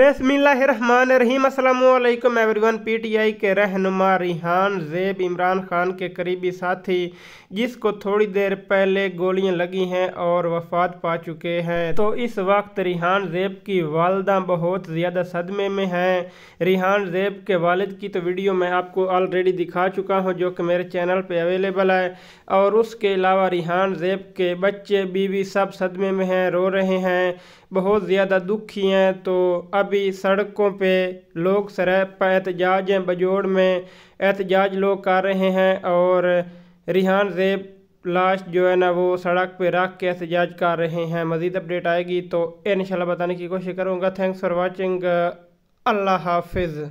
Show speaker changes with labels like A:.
A: every one P T I के रहनुमा रिहान जेब इमरान खान के करीबी साथी जिसको थोड़ी देर पहले गोलियां लगी हैं और वफात पा चुके हैं तो इस वक्त रिहान जेब की वालदा बहुत ज़्यादा सदमे में हैं रिहान जेब के वालिद की तो वीडियो मैं आपको ऑलरेडी दिखा चुका हूं जो कि मेरे चैनल पर अवेलेबल है और उसके अलावा रिहान जेब के बच्चे बीवी सब सदमे में हैं रो रहे हैं बहुत ज़्यादा दुखी हैं तो अभी सड़कों पे लोग सरप पर एहतजाज हैं बजोड़ में एहतजाज लोग कर रहे हैं और रिहान जेब लाश जो है ना वो सड़क पे रख के एहतजाज कर रहे हैं मज़ीद अपडेट आएगी तो इन बताने की कोशिश करूँगा थैंक्स फॉर वॉचिंग अल्लाह हाफिज़